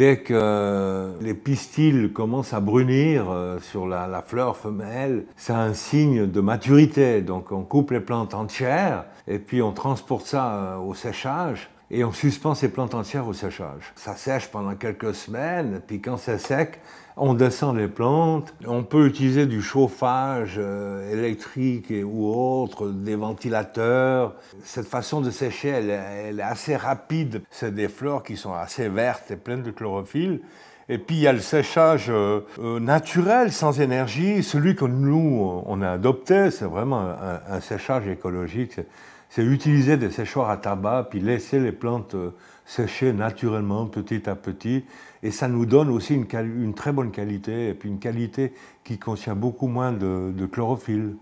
dès que les pistils commencent à brunir euh, sur la, fleur femelle, c'est un signe de maturité. Donc on coupe les plantes entières et puis on transporte ça euh, au séchage et on suspend ces plantes entières au séchage. Ça sèche pendant quelques semaines, puis quand c'est sec, on descend les plantes, on peut utiliser du chauffage euh, électrique ou autre, des ventilateurs. Cette façon de sécher, elle, est assez rapide. C'est des fleurs qui sont assez vertes et pleines de chlorophylle. Et puis il y a le séchage euh, euh, naturel, sans énergie. Celui que nous, on a adopté, c'est vraiment un, séchage écologique. C'est utiliser des séchoirs à tabac, puis laisser les plantes sécher naturellement, petit à petit. Et ça nous donne aussi une, une très bonne qualité, et puis une qualité qui contient beaucoup moins de, de chlorophylle.